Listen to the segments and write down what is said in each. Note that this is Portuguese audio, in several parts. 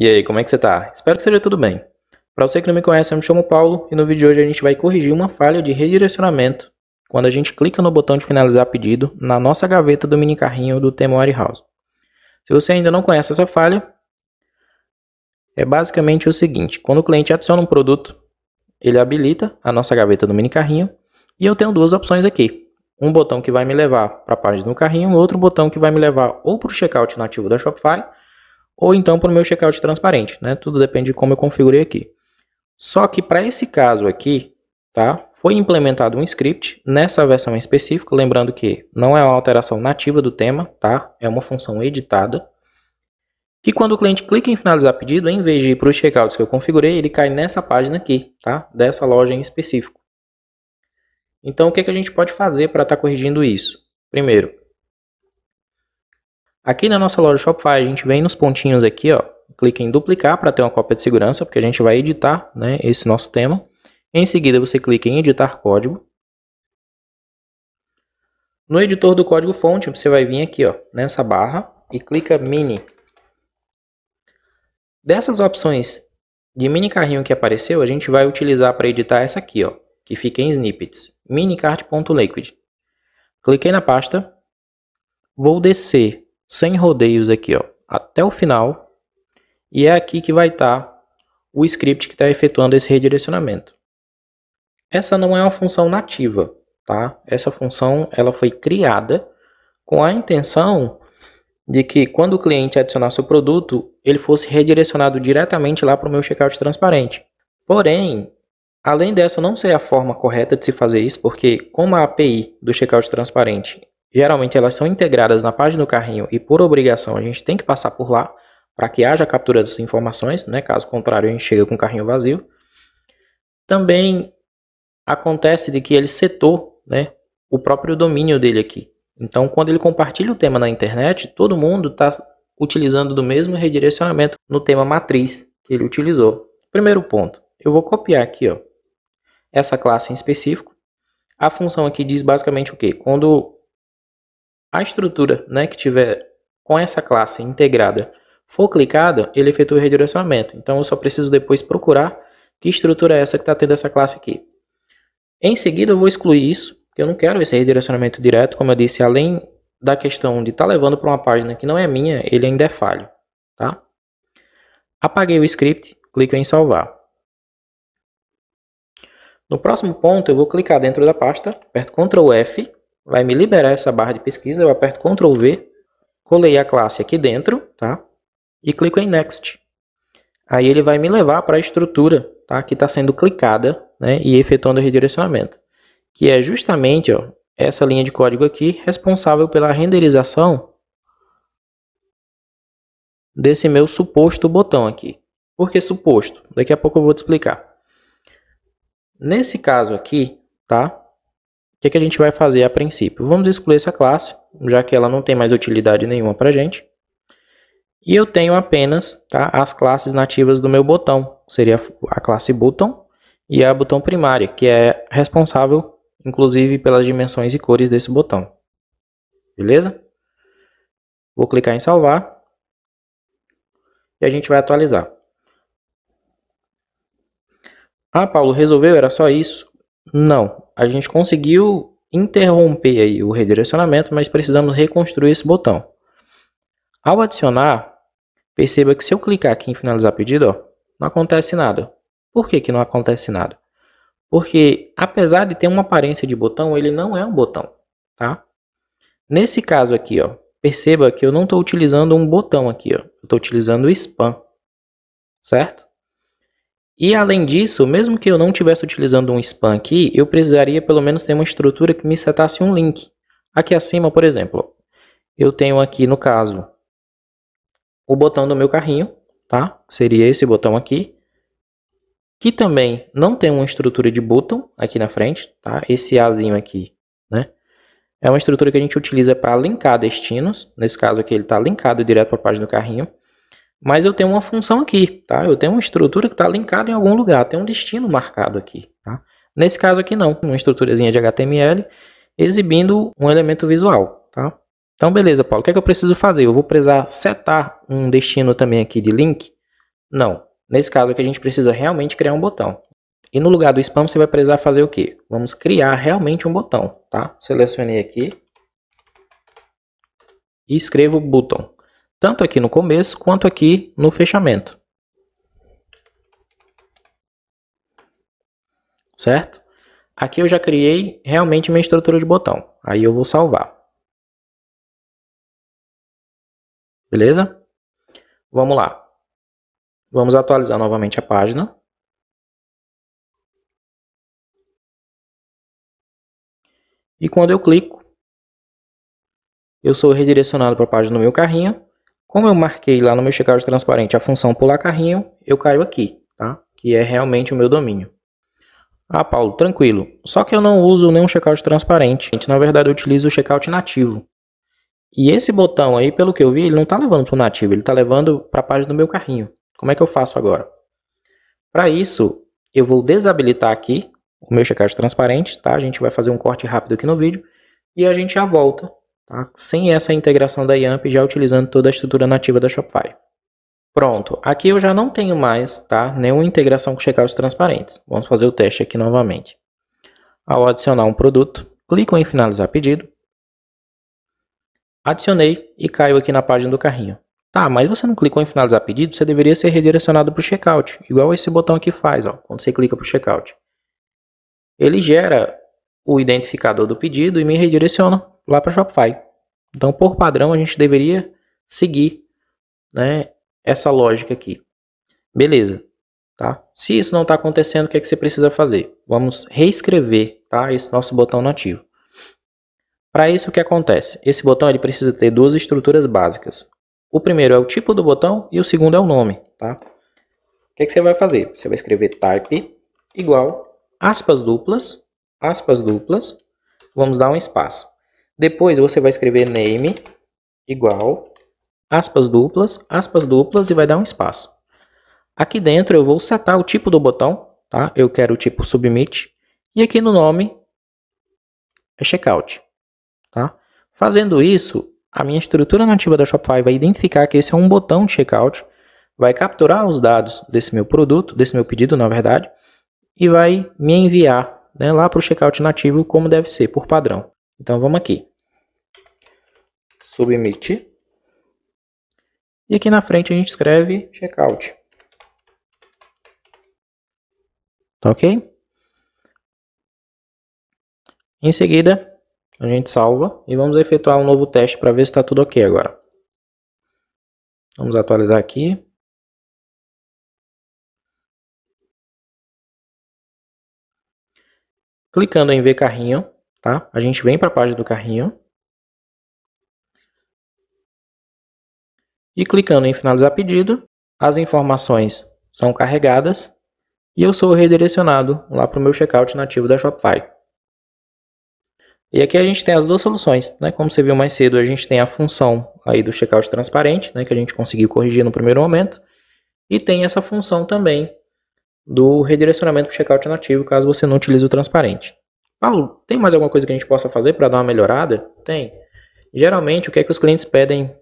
E aí, como é que você tá? Espero que seja tudo bem. Para você que não me conhece, eu me chamo Paulo e no vídeo de hoje a gente vai corrigir uma falha de redirecionamento quando a gente clica no botão de finalizar pedido na nossa gaveta do mini carrinho do Temo House. Se você ainda não conhece essa falha, é basicamente o seguinte, quando o cliente adiciona um produto, ele habilita a nossa gaveta do mini carrinho e eu tenho duas opções aqui. Um botão que vai me levar para a página do carrinho, outro botão que vai me levar ou para o checkout nativo da Shopify ou então para o meu checkout transparente, né? Tudo depende de como eu configurei aqui. Só que para esse caso aqui, tá? Foi implementado um script nessa versão específica, lembrando que não é uma alteração nativa do tema, tá? É uma função editada. Que quando o cliente clica em finalizar pedido, em vez de ir para os checkouts que eu configurei, ele cai nessa página aqui, tá? Dessa loja em específico. Então, o que, é que a gente pode fazer para estar tá corrigindo isso? Primeiro, Aqui na nossa loja Shopify, a gente vem nos pontinhos aqui, ó, clica em duplicar para ter uma cópia de segurança, porque a gente vai editar né, esse nosso tema. Em seguida, você clica em editar código. No editor do código fonte, você vai vir aqui ó, nessa barra e clica mini. Dessas opções de mini carrinho que apareceu, a gente vai utilizar para editar essa aqui, ó, que fica em snippets, minicart.liquid. Cliquei na pasta, vou descer sem rodeios aqui, ó, até o final. E é aqui que vai estar tá o script que está efetuando esse redirecionamento. Essa não é uma função nativa, tá? Essa função ela foi criada com a intenção de que quando o cliente adicionar seu produto, ele fosse redirecionado diretamente lá para o meu checkout transparente. Porém, além dessa não ser a forma correta de se fazer isso, porque como a API do checkout transparente Geralmente elas são integradas na página do carrinho e por obrigação a gente tem que passar por lá para que haja captura dessas informações, né? caso contrário a gente chega com o carrinho vazio. Também acontece de que ele setou né, o próprio domínio dele aqui. Então quando ele compartilha o tema na internet, todo mundo está utilizando do mesmo redirecionamento no tema matriz que ele utilizou. Primeiro ponto, eu vou copiar aqui ó, essa classe em específico. A função aqui diz basicamente o que? Quando a estrutura né, que tiver com essa classe integrada for clicada, ele efetua o redirecionamento. Então eu só preciso depois procurar que estrutura é essa que está tendo essa classe aqui. Em seguida eu vou excluir isso, porque eu não quero esse redirecionamento direto, como eu disse, além da questão de estar tá levando para uma página que não é minha, ele ainda é falho. Tá? Apaguei o script, clico em salvar. No próximo ponto eu vou clicar dentro da pasta, aperto Ctrl F vai me liberar essa barra de pesquisa, eu aperto Ctrl V, colei a classe aqui dentro, tá? E clico em Next. Aí ele vai me levar para a estrutura, tá? Que está sendo clicada, né? E efetuando o redirecionamento, que é justamente, ó, essa linha de código aqui, responsável pela renderização desse meu suposto botão aqui. Por que suposto? Daqui a pouco eu vou te explicar. Nesse caso aqui, tá? O que, é que a gente vai fazer a princípio? Vamos excluir essa classe, já que ela não tem mais utilidade nenhuma para a gente. E eu tenho apenas tá, as classes nativas do meu botão, seria a classe button e a botão primária, que é responsável, inclusive, pelas dimensões e cores desse botão. Beleza? Vou clicar em salvar. E a gente vai atualizar. Ah, Paulo, resolveu? Era só isso? Não a gente conseguiu interromper aí o redirecionamento, mas precisamos reconstruir esse botão. Ao adicionar, perceba que se eu clicar aqui em finalizar pedido, ó, não acontece nada. Por que, que não acontece nada? Porque apesar de ter uma aparência de botão, ele não é um botão, tá? Nesse caso aqui, ó, perceba que eu não estou utilizando um botão aqui, ó, eu estou utilizando spam, certo? E além disso, mesmo que eu não estivesse utilizando um spam aqui, eu precisaria pelo menos ter uma estrutura que me setasse um link. Aqui acima, por exemplo, eu tenho aqui no caso o botão do meu carrinho, tá? Seria esse botão aqui, que também não tem uma estrutura de button aqui na frente, tá? Esse Azinho aqui, né? É uma estrutura que a gente utiliza para linkar destinos. Nesse caso aqui, ele está linkado direto para a página do carrinho mas eu tenho uma função aqui, tá? Eu tenho uma estrutura que está linkada em algum lugar, tem um destino marcado aqui, tá? Nesse caso aqui não, uma estruturazinha de HTML exibindo um elemento visual, tá? Então, beleza, Paulo, o que é que eu preciso fazer? Eu vou precisar setar um destino também aqui de link? Não. Nesse caso aqui a gente precisa realmente criar um botão. E no lugar do spam você vai precisar fazer o quê? Vamos criar realmente um botão, tá? Selecionei aqui e escrevo button tanto aqui no começo quanto aqui no fechamento. Certo? Aqui eu já criei realmente minha estrutura de botão. Aí eu vou salvar. Beleza? Vamos lá. Vamos atualizar novamente a página. E quando eu clico, eu sou redirecionado para a página do meu carrinho. Como eu marquei lá no meu checkout transparente a função pular carrinho, eu caio aqui, tá? que é realmente o meu domínio. Ah, Paulo, tranquilo. Só que eu não uso nenhum checkout transparente. Na verdade, eu utilizo o checkout nativo. E esse botão aí, pelo que eu vi, ele não está levando para o nativo, ele está levando para a página do meu carrinho. Como é que eu faço agora? Para isso, eu vou desabilitar aqui o meu checkout transparente, tá? A gente vai fazer um corte rápido aqui no vídeo e a gente já volta tá? sem essa integração da YAMP, já utilizando toda a estrutura nativa da Shopify. Pronto, aqui eu já não tenho mais tá? nenhuma integração com checkouts transparentes. Vamos fazer o teste aqui novamente. Ao adicionar um produto, clico em finalizar pedido. Adicionei e caio aqui na página do carrinho. Tá, mas você não clicou em finalizar pedido, você deveria ser redirecionado para o checkout, igual esse botão aqui faz, ó, quando você clica para o checkout. Ele gera o identificador do pedido e me redireciona lá para Shopify. Então, por padrão, a gente deveria seguir né, essa lógica aqui. Beleza. Tá? Se isso não está acontecendo, o que, é que você precisa fazer? Vamos reescrever tá, esse nosso botão nativo. Para isso, o que acontece? Esse botão ele precisa ter duas estruturas básicas. O primeiro é o tipo do botão e o segundo é o nome. Tá? O que, é que você vai fazer? Você vai escrever type igual aspas duplas aspas duplas, vamos dar um espaço. Depois você vai escrever name igual, aspas duplas, aspas duplas e vai dar um espaço. Aqui dentro eu vou setar o tipo do botão, tá? Eu quero o tipo submit. E aqui no nome é checkout, tá? Fazendo isso, a minha estrutura nativa da Shopify vai identificar que esse é um botão de checkout, vai capturar os dados desse meu produto, desse meu pedido, na verdade, e vai me enviar né, lá para o checkout nativo como deve ser, por padrão. Então vamos aqui. Submit. E aqui na frente a gente escreve checkout. Tá ok? Em seguida, a gente salva e vamos efetuar um novo teste para ver se está tudo ok agora. Vamos atualizar aqui. Clicando em ver carrinho, tá? A gente vem para a página do carrinho. E clicando em finalizar pedido, as informações são carregadas e eu sou redirecionado lá para o meu checkout nativo da Shopify. E aqui a gente tem as duas soluções, né? Como você viu mais cedo, a gente tem a função aí do checkout transparente, né? Que a gente conseguiu corrigir no primeiro momento. E tem essa função também do redirecionamento para checkout nativo caso você não utilize o transparente. Paulo, tem mais alguma coisa que a gente possa fazer para dar uma melhorada? Tem. Geralmente, o que é que os clientes pedem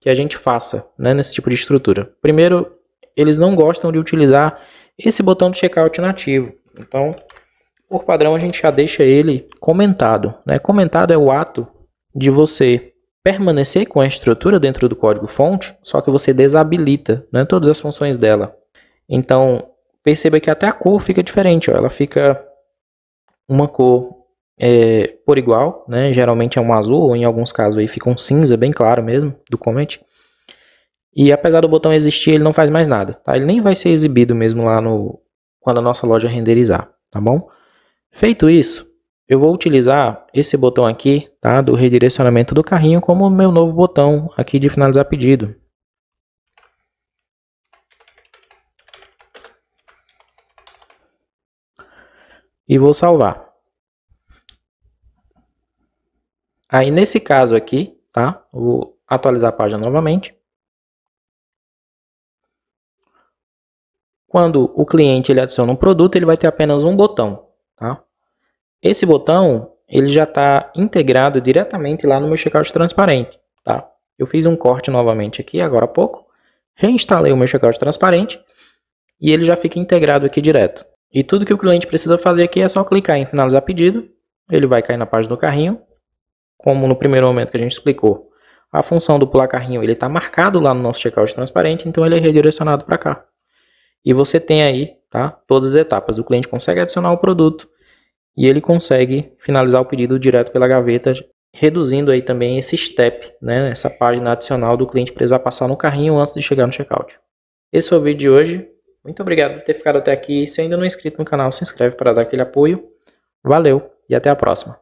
que a gente faça né, nesse tipo de estrutura? Primeiro, eles não gostam de utilizar esse botão de checkout nativo. Então, por padrão, a gente já deixa ele comentado. Né? Comentado é o ato de você permanecer com a estrutura dentro do código fonte, só que você desabilita né, todas as funções dela. Então, perceba que até a cor fica diferente, ó, ela fica uma cor é, por igual, né? Geralmente é um azul, ou em alguns casos aí fica um cinza bem claro mesmo do comente. E apesar do botão existir, ele não faz mais nada, tá? Ele nem vai ser exibido mesmo lá no quando a nossa loja renderizar, tá bom? Feito isso, eu vou utilizar esse botão aqui, tá, do redirecionamento do carrinho como meu novo botão aqui de finalizar pedido. e vou salvar. Aí nesse caso aqui, tá? Vou atualizar a página novamente. Quando o cliente ele adiciona um produto, ele vai ter apenas um botão, tá? Esse botão, ele já está integrado diretamente lá no meu checkout transparente, tá? Eu fiz um corte novamente aqui agora há pouco, reinstalei o meu checkout transparente e ele já fica integrado aqui direto. E tudo que o cliente precisa fazer aqui é só clicar em finalizar pedido, ele vai cair na página do carrinho. Como no primeiro momento que a gente explicou, a função do pular carrinho ele está marcado lá no nosso checkout transparente, então ele é redirecionado para cá. E você tem aí tá, todas as etapas. O cliente consegue adicionar o produto e ele consegue finalizar o pedido direto pela gaveta, reduzindo aí também esse step, né, essa página adicional do cliente precisar passar no carrinho antes de chegar no checkout. Esse foi o vídeo de hoje. Muito obrigado por ter ficado até aqui. Se ainda não é inscrito no canal, se inscreve para dar aquele apoio. Valeu e até a próxima.